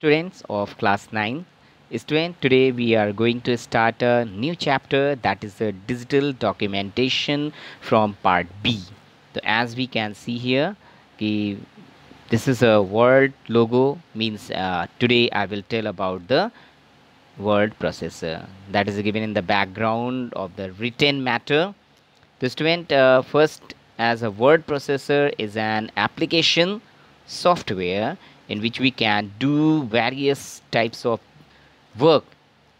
Students of class 9, student today we are going to start a new chapter that is the digital documentation from part B. So as we can see here, the, this is a word logo means uh, today I will tell about the word processor that is given in the background of the written matter. The student uh, first as a word processor is an application software in which we can do various types of work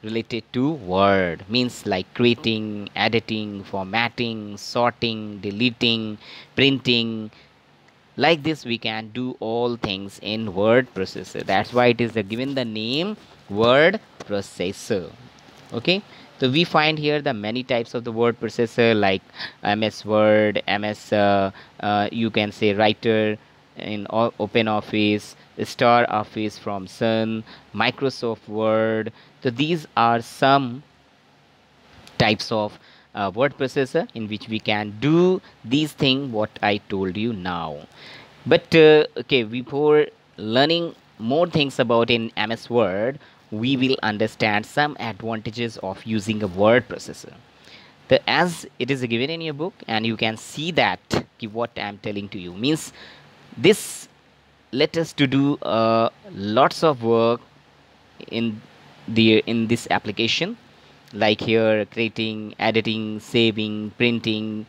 related to word means like creating editing formatting sorting deleting printing like this we can do all things in word processor that's why it is given the name word processor okay so we find here the many types of the word processor like ms word ms uh, uh, you can say writer in open office Star Office from Sun, Microsoft Word. So these are some types of uh, word processor in which we can do these things what I told you now. But uh, okay, before learning more things about in MS Word, we will understand some advantages of using a word processor. The, as it is given in your book and you can see that what I'm telling to you means this let us to do uh, lots of work in the in this application like here creating editing saving printing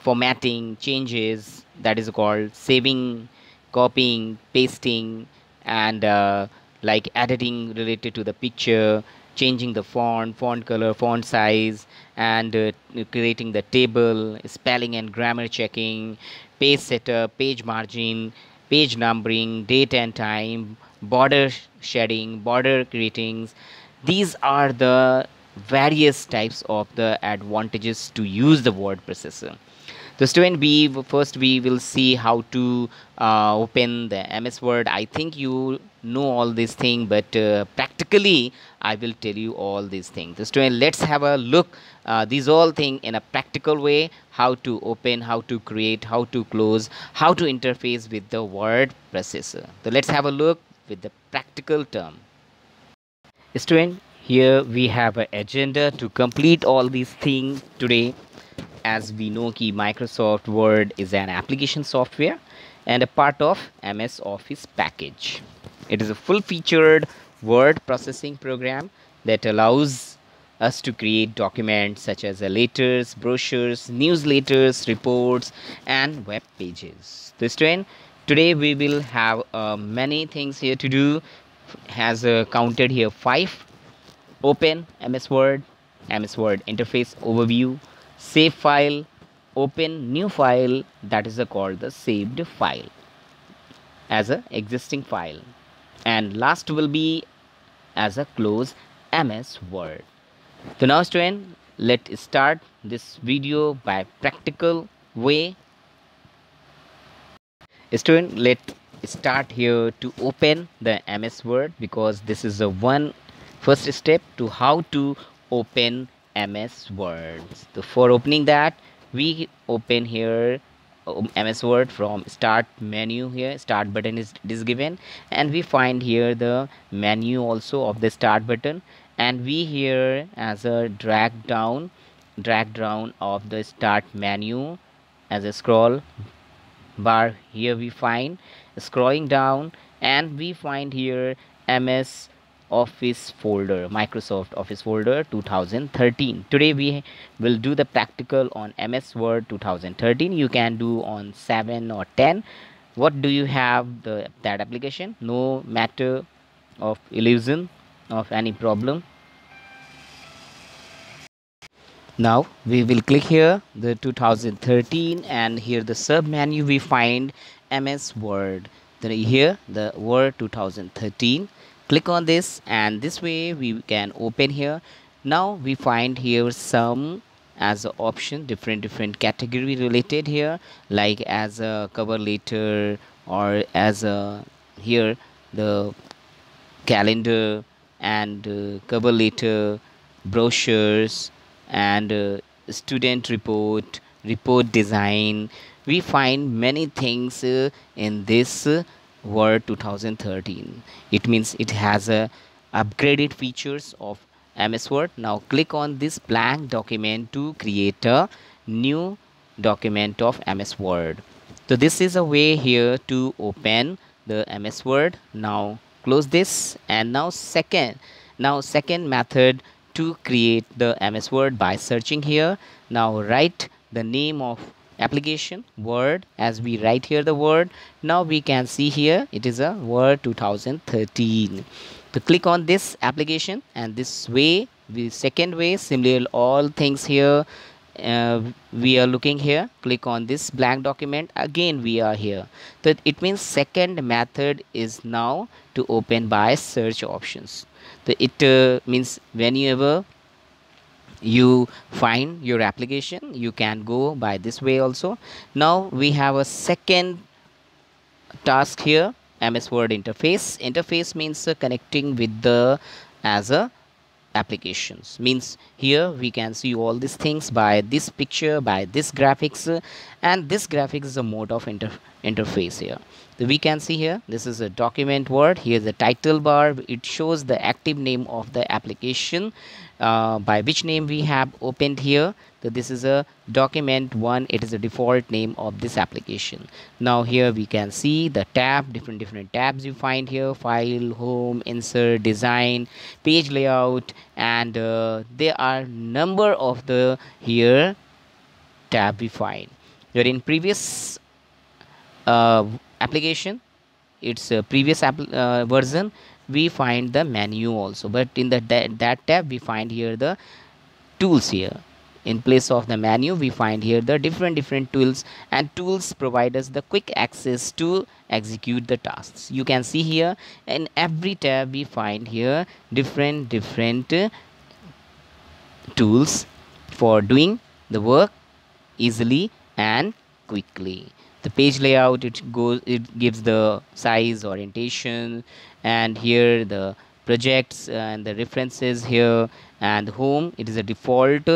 formatting changes that is called saving copying pasting and uh, like editing related to the picture changing the font font color font size and uh, creating the table spelling and grammar checking page setup page margin page numbering, date and time, border shading, border greetings These are the various types of the advantages to use the word processor. The student B, first we will see how to uh, open the MS Word. I think you know all these things but uh, practically I will tell you all these things. So let's have a look uh, these all things in a practical way how to open, how to create, how to close, how to interface with the word processor. So let's have a look with the practical term. Student, here we have an agenda to complete all these things today as we know key Microsoft Word is an application software and a part of MS Office package. It is a full-featured word processing program that allows us to create documents such as letters, brochures, newsletters, reports and web pages. So train, today we will have uh, many things here to do. Has uh, counted here five. Open MS Word, MS Word interface overview, save file, open new file that is called the saved file as a existing file and last will be as a close MS Word. So now student, let's start this video by practical way. Student, let's start here to open the MS Word because this is the one first step to how to open MS Words. So for opening that, we open here ms um, word from start menu here start button is, is given and we find here the menu also of the start button and we here as a drag down drag down of the start menu as a scroll bar here we find scrolling down and we find here ms office folder microsoft office folder 2013 today we will do the practical on ms word 2013 you can do on 7 or 10 what do you have the that application no matter of illusion of any problem now we will click here the 2013 and here the sub menu we find ms word then here the word 2013 click on this and this way we can open here now we find here some as a option different different category related here like as a cover letter or as a here the calendar and uh, cover letter brochures and uh, student report report design we find many things uh, in this Word 2013 it means it has a uh, upgraded features of MS Word now click on this blank document to create a new document of MS Word so this is a way here to open the MS Word now close this and now second now second method to create the MS Word by searching here now write the name of application word as we write here the word now we can see here it is a word 2013 to click on this application and this way the second way similar all things here uh, we are looking here click on this blank document again we are here so it means second method is now to open by search options so it uh, means whenever you find your application you can go by this way also now we have a second task here ms word interface interface means uh, connecting with the as a applications means here we can see all these things by this picture by this graphics uh, and this graphics is a mode of inter interface here so we can see here this is a document word here the title bar it shows the active name of the application uh, by which name we have opened here so this is a document one it is a default name of this application now here we can see the tab different different tabs you find here file home insert design page layout and uh, there are number of the here tab we find where in previous uh, application its previous app, uh, version we find the menu also but in the that tab we find here the tools here in place of the menu we find here the different different tools and tools provide us the quick access to execute the tasks you can see here in every tab we find here different different uh, tools for doing the work easily and quickly the page layout it goes it gives the size orientation and here the projects uh, and the references here and home it is a default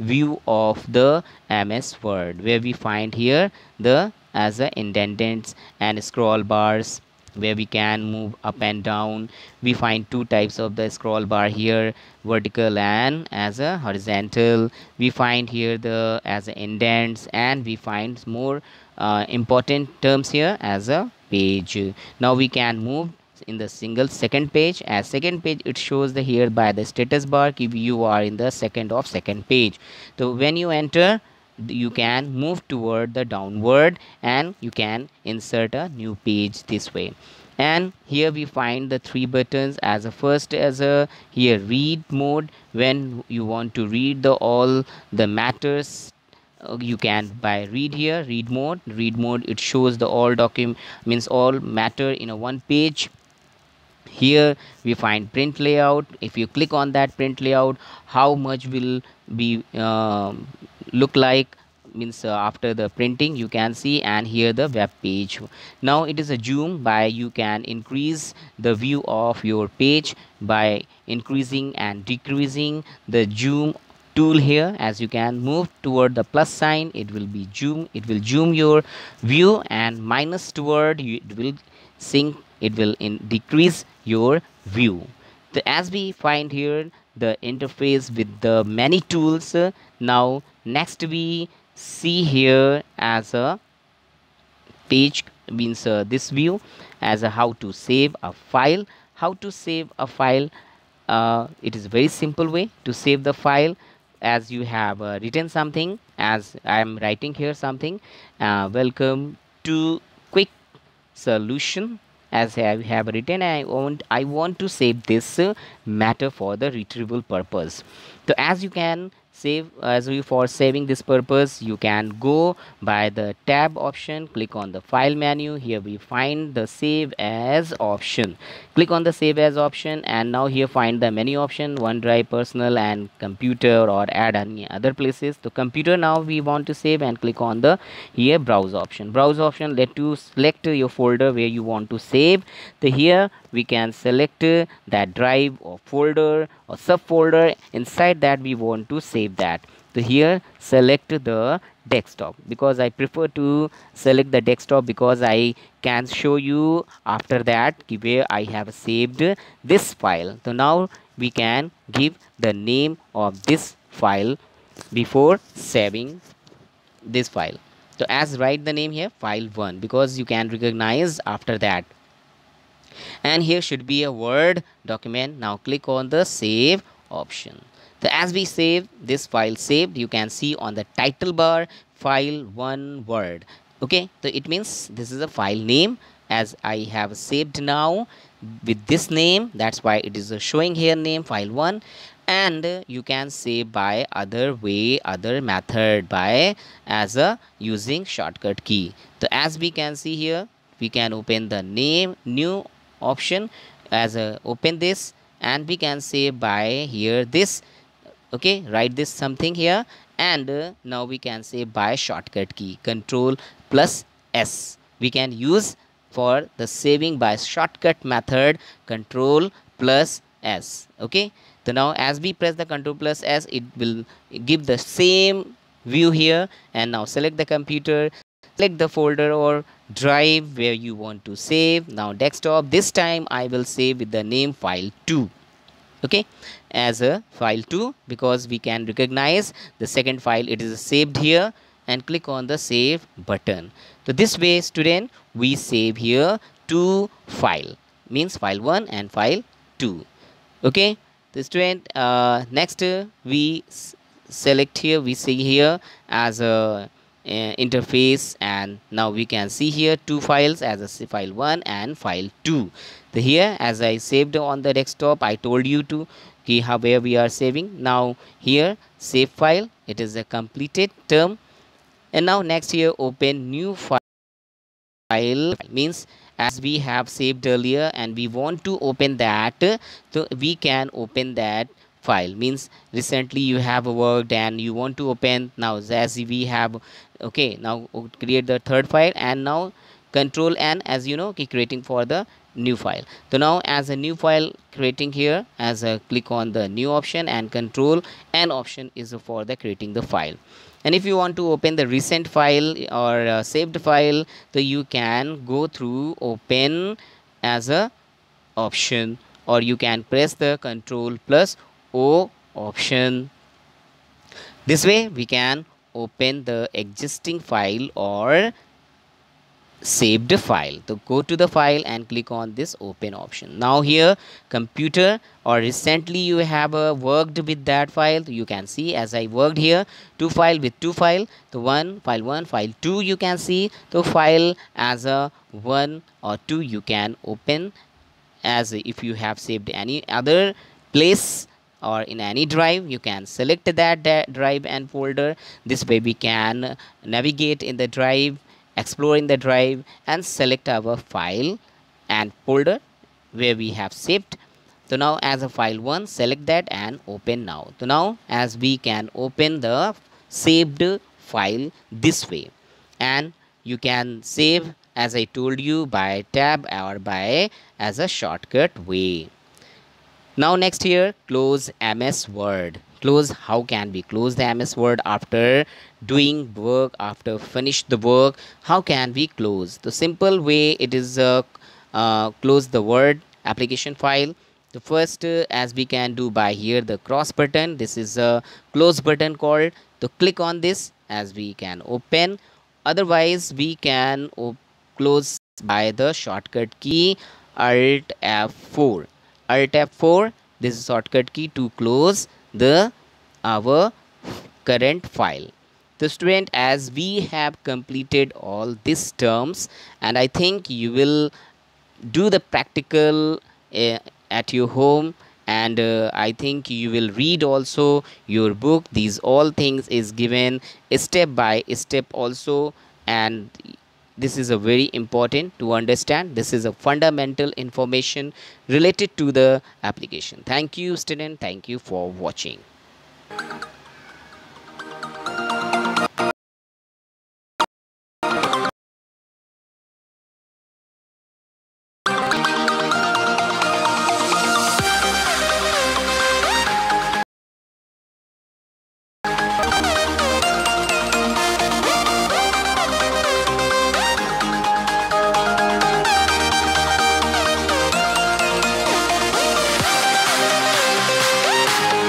view of the ms word where we find here the as a indentants and scroll bars where we can move up and down we find two types of the scroll bar here vertical and as a horizontal we find here the as a indents and we find more uh, important terms here as a page now we can move in the single second page as second page it shows the here by the status bar if you are in the second of second page so when you enter you can move toward the downward and you can insert a new page this way and here we find the three buttons as a first as a here read mode when you want to read the all the matters uh, you can by read here read mode read mode it shows the all document means all matter in a one page here we find print layout if you click on that print layout how much will be uh, look like means uh, after the printing you can see and here the web page now it is a zoom by you can increase the view of your page by increasing and decreasing the zoom tool here as you can move toward the plus sign it will be zoom it will zoom your view and minus toward it will sync it will decrease your view the, as we find here the interface with the many tools uh, now next we see here as a page means uh, this view as a how to save a file how to save a file uh, it is very simple way to save the file as you have uh, written something as I am writing here something uh, welcome to quick solution as I have written I want I want to save this matter for the retrieval purpose so as you can save as we for saving this purpose you can go by the tab option click on the file menu here we find the save as option click on the save as option and now here find the menu option OneDrive personal and computer or add any other places the computer now we want to save and click on the here browse option browse option let you select your folder where you want to save the here we can select uh, that drive or folder or subfolder inside that we want to save that so here select the desktop because I prefer to select the desktop because I can show you after that where I have saved this file so now we can give the name of this file before saving this file so as write the name here file1 because you can recognize after that and here should be a word document now click on the save option so as we save this file saved you can see on the title bar file one word okay so it means this is a file name as i have saved now with this name that's why it is showing here name file one and you can save by other way other method by as a using shortcut key so as we can see here we can open the name new option as a open this and we can say by here this okay write this something here and uh, now we can say by shortcut key control plus s we can use for the saving by shortcut method control plus s okay so now as we press the control plus s it will give the same view here and now select the computer select the folder or drive where you want to save now desktop this time i will save with the name file 2 okay as a file 2 because we can recognize the second file it is saved here and click on the save button so this way student we save here two file means file 1 and file 2 okay the student uh, next uh, we select here we see here as a uh, interface and now we can see here two files as a file 1 and file 2 so here as I saved on the desktop I told you to key how where we are saving now here save file it is a completed term and now next here open new file means as we have saved earlier and we want to open that so we can open that file means recently you have worked and you want to open now as we have okay now create the third file and now control n as you know okay, creating for the new file so now as a new file creating here as a click on the new option and control n option is for the creating the file and if you want to open the recent file or uh, saved file so you can go through open as a option or you can press the control plus O option. This way we can open the existing file or saved file so go to the file and click on this open option now here computer or recently you have uh, worked with that file you can see as i worked here two file with two file the one file one file two you can see the file as a one or two you can open as if you have saved any other place or in any drive you can select that drive and folder this way we can navigate in the drive explore in the drive and select our file and folder where we have saved so now as a file one select that and open now so now as we can open the saved file this way and you can save as I told you by tab or by as a shortcut way now next here close ms word close how can we close the ms word after doing work after finish the work how can we close the simple way it is uh, uh, close the word application file the first uh, as we can do by here the cross button this is a close button called to click on this as we can open otherwise we can close by the shortcut key alt f4 alt tab 4 this is shortcut key to close the our current file the student as we have completed all these terms and i think you will do the practical uh, at your home and uh, i think you will read also your book these all things is given step by step also and this is a very important to understand this is a fundamental information related to the application thank you student thank you for watching